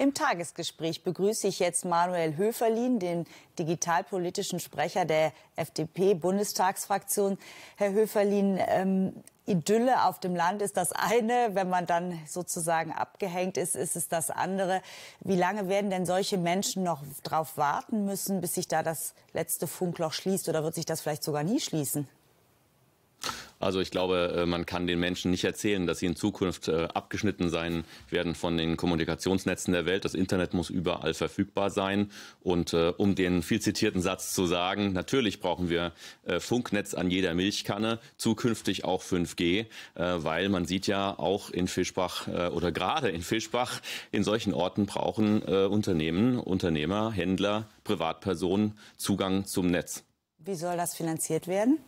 Im Tagesgespräch begrüße ich jetzt Manuel Höferlin, den digitalpolitischen Sprecher der FDP-Bundestagsfraktion. Herr Höferlin, ähm, Idylle auf dem Land ist das eine, wenn man dann sozusagen abgehängt ist, ist es das andere. Wie lange werden denn solche Menschen noch darauf warten müssen, bis sich da das letzte Funkloch schließt oder wird sich das vielleicht sogar nie schließen? Also ich glaube, äh, man kann den Menschen nicht erzählen, dass sie in Zukunft äh, abgeschnitten sein werden von den Kommunikationsnetzen der Welt. Das Internet muss überall verfügbar sein. Und äh, um den viel zitierten Satz zu sagen, natürlich brauchen wir Funknetz an jeder Milchkanne, zukünftig auch 5G, weil man sieht ja auch in Fischbach oder gerade in Fischbach, in solchen Orten brauchen Unternehmen, Unternehmer, Händler, Privatpersonen Zugang zum Netz. Wie soll das finanziert werden?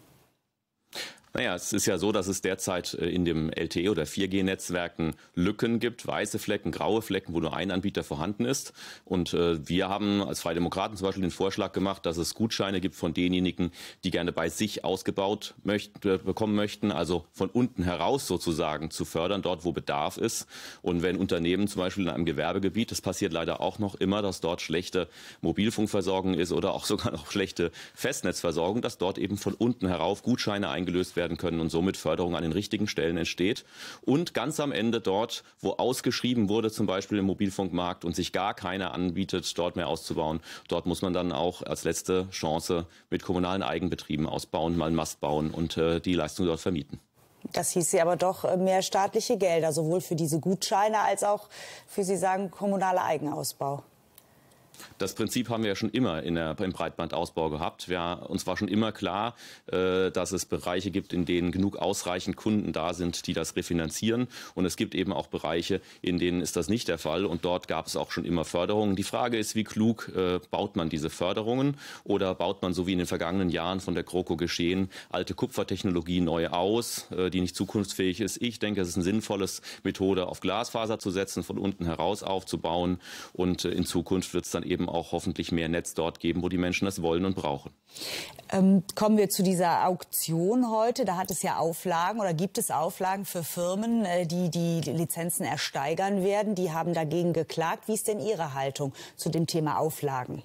Naja, es ist ja so, dass es derzeit äh, in dem LTE- oder 4G-Netzwerken Lücken gibt, weiße Flecken, graue Flecken, wo nur ein Anbieter vorhanden ist. Und äh, wir haben als Freie Demokraten zum Beispiel den Vorschlag gemacht, dass es Gutscheine gibt von denjenigen, die gerne bei sich ausgebaut möcht bekommen möchten, also von unten heraus sozusagen zu fördern, dort wo Bedarf ist. Und wenn Unternehmen zum Beispiel in einem Gewerbegebiet, das passiert leider auch noch immer, dass dort schlechte Mobilfunkversorgung ist oder auch sogar noch schlechte Festnetzversorgung, dass dort eben von unten herauf Gutscheine eingelöst werden werden können und somit Förderung an den richtigen Stellen entsteht. Und ganz am Ende dort, wo ausgeschrieben wurde, zum Beispiel im Mobilfunkmarkt und sich gar keiner anbietet, dort mehr auszubauen, dort muss man dann auch als letzte Chance mit kommunalen Eigenbetrieben ausbauen, mal einen Mast bauen und äh, die Leistung dort vermieten. Das hieß sie aber doch äh, mehr staatliche Gelder, sowohl für diese Gutscheine als auch für, Sie sagen, kommunaler Eigenausbau. Das Prinzip haben wir ja schon immer in der, im Breitbandausbau gehabt. Wir, uns war schon immer klar, äh, dass es Bereiche gibt, in denen genug ausreichend Kunden da sind, die das refinanzieren. Und es gibt eben auch Bereiche, in denen ist das nicht der Fall. Und dort gab es auch schon immer Förderungen. Die Frage ist, wie klug äh, baut man diese Förderungen oder baut man, so wie in den vergangenen Jahren von der GroKo geschehen, alte Kupfertechnologie neu aus, äh, die nicht zukunftsfähig ist. Ich denke, es ist eine sinnvolle Methode, auf Glasfaser zu setzen, von unten heraus aufzubauen. Und äh, in Zukunft wird es dann eben auch hoffentlich mehr Netz dort geben, wo die Menschen das wollen und brauchen. Ähm, kommen wir zu dieser Auktion heute. Da hat es ja Auflagen oder gibt es Auflagen für Firmen, äh, die die Lizenzen ersteigern werden. Die haben dagegen geklagt. Wie ist denn Ihre Haltung zu dem Thema Auflagen?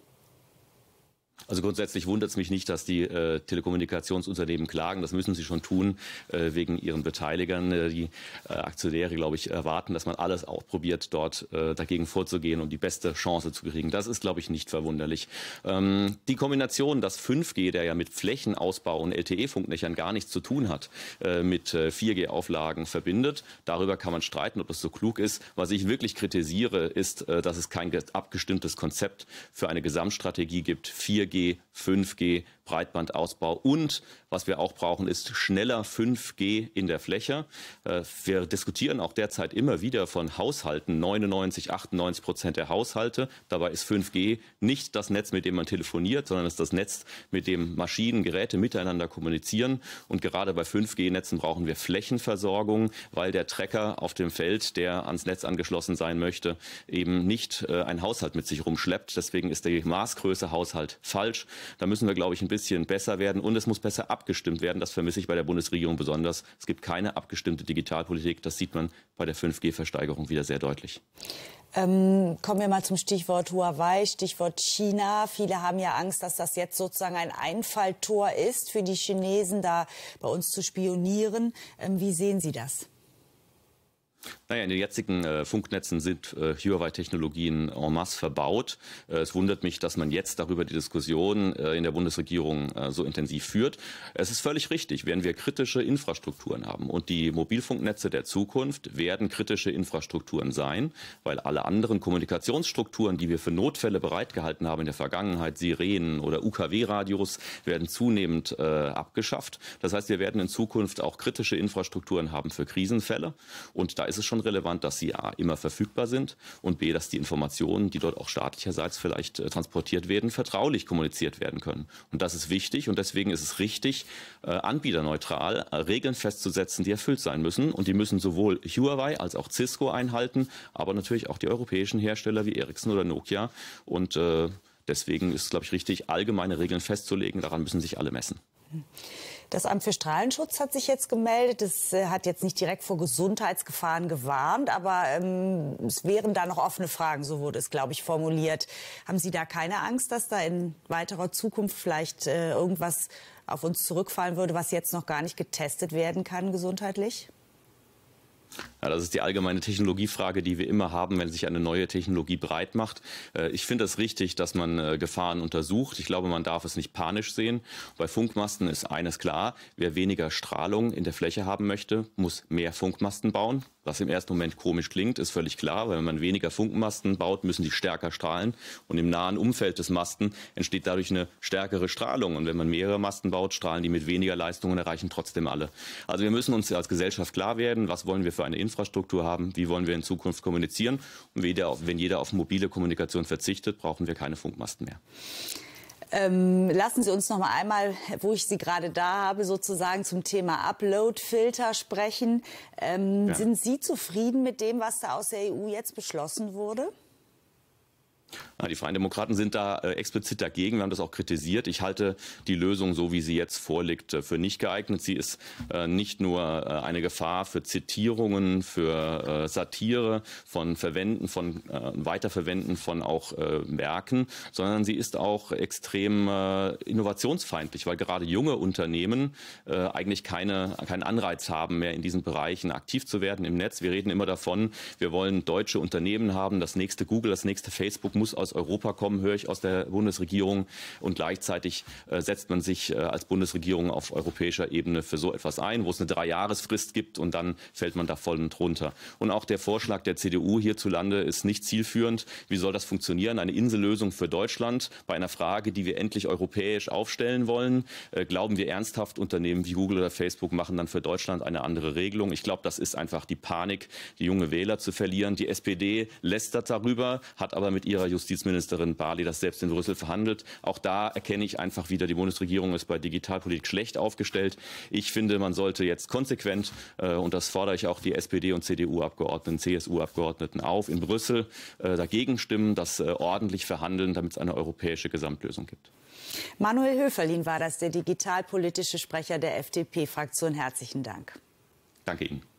Also grundsätzlich wundert es mich nicht, dass die äh, Telekommunikationsunternehmen klagen. Das müssen sie schon tun äh, wegen ihren Beteiligern. Äh, die äh, Aktionäre, glaube ich, erwarten, dass man alles auch probiert, dort äh, dagegen vorzugehen, um die beste Chance zu kriegen. Das ist, glaube ich, nicht verwunderlich. Ähm, die Kombination, dass 5G, der ja mit Flächenausbau und LTE-Funknächern gar nichts zu tun hat, äh, mit 4G-Auflagen verbindet, darüber kann man streiten, ob das so klug ist. Was ich wirklich kritisiere, ist, dass es kein abgestimmtes Konzept für eine Gesamtstrategie gibt. 4 4G, 5G, Breitbandausbau und was wir auch brauchen, ist schneller 5G in der Fläche. Äh, wir diskutieren auch derzeit immer wieder von Haushalten, 99, 98 Prozent der Haushalte. Dabei ist 5G nicht das Netz, mit dem man telefoniert, sondern es ist das Netz, mit dem Maschinen, Geräte miteinander kommunizieren. Und gerade bei 5G-Netzen brauchen wir Flächenversorgung, weil der Trecker auf dem Feld, der ans Netz angeschlossen sein möchte, eben nicht äh, einen Haushalt mit sich rumschleppt. Deswegen ist die Maßgröße Haushalt falsch. Da müssen wir, glaube ich, ein bisschen bisschen besser werden und es muss besser abgestimmt werden. Das vermisse ich bei der Bundesregierung besonders. Es gibt keine abgestimmte Digitalpolitik. Das sieht man bei der 5G-Versteigerung wieder sehr deutlich. Ähm, kommen wir mal zum Stichwort Huawei, Stichwort China. Viele haben ja Angst, dass das jetzt sozusagen ein Einfalltor ist für die Chinesen, da bei uns zu spionieren. Ähm, wie sehen Sie das? Naja, in den jetzigen äh, Funknetzen sind äh, Huawei-Technologien en masse verbaut. Äh, es wundert mich, dass man jetzt darüber die Diskussion äh, in der Bundesregierung äh, so intensiv führt. Es ist völlig richtig, wenn wir kritische Infrastrukturen haben und die Mobilfunknetze der Zukunft werden kritische Infrastrukturen sein, weil alle anderen Kommunikationsstrukturen, die wir für Notfälle bereitgehalten haben in der Vergangenheit, Sirenen oder UKW-Radios, werden zunehmend äh, abgeschafft. Das heißt, wir werden in Zukunft auch kritische Infrastrukturen haben für Krisenfälle und da ist ist es schon relevant, dass sie A, immer verfügbar sind und B, dass die Informationen, die dort auch staatlicherseits vielleicht äh, transportiert werden, vertraulich kommuniziert werden können. Und das ist wichtig und deswegen ist es richtig, äh, anbieterneutral äh, Regeln festzusetzen, die erfüllt sein müssen. Und die müssen sowohl Huawei als auch Cisco einhalten, aber natürlich auch die europäischen Hersteller wie Ericsson oder Nokia. Und äh, deswegen ist es, glaube ich, richtig, allgemeine Regeln festzulegen. Daran müssen sich alle messen. Mhm. Das Amt für Strahlenschutz hat sich jetzt gemeldet. Es äh, hat jetzt nicht direkt vor Gesundheitsgefahren gewarnt, aber ähm, es wären da noch offene Fragen, so wurde es, glaube ich, formuliert. Haben Sie da keine Angst, dass da in weiterer Zukunft vielleicht äh, irgendwas auf uns zurückfallen würde, was jetzt noch gar nicht getestet werden kann gesundheitlich? Ja, das ist die allgemeine Technologiefrage, die wir immer haben, wenn sich eine neue Technologie breit macht. Äh, ich finde es richtig, dass man äh, Gefahren untersucht. Ich glaube, man darf es nicht panisch sehen. Bei Funkmasten ist eines klar. Wer weniger Strahlung in der Fläche haben möchte, muss mehr Funkmasten bauen. Was im ersten Moment komisch klingt, ist völlig klar, weil wenn man weniger Funkmasten baut, müssen die stärker strahlen und im nahen Umfeld des Masten entsteht dadurch eine stärkere Strahlung und wenn man mehrere Masten baut, strahlen die mit weniger Leistung und erreichen trotzdem alle. Also wir müssen uns als Gesellschaft klar werden, was wollen wir für eine Infrastruktur Infrastruktur haben, wie wollen wir in Zukunft kommunizieren. Und wenn jeder auf mobile Kommunikation verzichtet, brauchen wir keine Funkmasten mehr. Ähm, lassen Sie uns noch mal einmal, wo ich Sie gerade da habe, sozusagen zum Thema Upload-Filter sprechen. Ähm, ja. Sind Sie zufrieden mit dem, was da aus der EU jetzt beschlossen wurde? Die Freien Demokraten sind da äh, explizit dagegen. Wir haben das auch kritisiert. Ich halte die Lösung, so wie sie jetzt vorliegt, äh, für nicht geeignet. Sie ist äh, nicht nur eine Gefahr für Zitierungen, für Satire, von Verwenden, von Weiterverwenden von auch Werken, sondern sie ist auch extrem innovationsfeindlich, weil gerade junge Unternehmen eigentlich keine, keinen Anreiz haben, mehr in diesen Bereichen aktiv zu werden im Netz. Wir reden immer davon, wir wollen deutsche Unternehmen haben. Das nächste Google, das nächste Facebook muss muss aus Europa kommen, höre ich aus der Bundesregierung. Und gleichzeitig äh, setzt man sich äh, als Bundesregierung auf europäischer Ebene für so etwas ein, wo es eine Dreijahresfrist gibt und dann fällt man da voll und runter. Und auch der Vorschlag der CDU hierzulande ist nicht zielführend. Wie soll das funktionieren? Eine Insellösung für Deutschland bei einer Frage, die wir endlich europäisch aufstellen wollen. Äh, glauben wir ernsthaft, Unternehmen wie Google oder Facebook machen dann für Deutschland eine andere Regelung? Ich glaube, das ist einfach die Panik, die junge Wähler zu verlieren. Die SPD lästert darüber, hat aber mit ihrer Justizministerin Barley das selbst in Brüssel verhandelt. Auch da erkenne ich einfach wieder, die Bundesregierung ist bei Digitalpolitik schlecht aufgestellt. Ich finde, man sollte jetzt konsequent, äh, und das fordere ich auch die SPD- und CDU-Abgeordneten, CSU-Abgeordneten auf, in Brüssel äh, dagegen stimmen, das äh, ordentlich verhandeln, damit es eine europäische Gesamtlösung gibt. Manuel Höferlin war das, der digitalpolitische Sprecher der FDP-Fraktion. Herzlichen Dank. Danke Ihnen.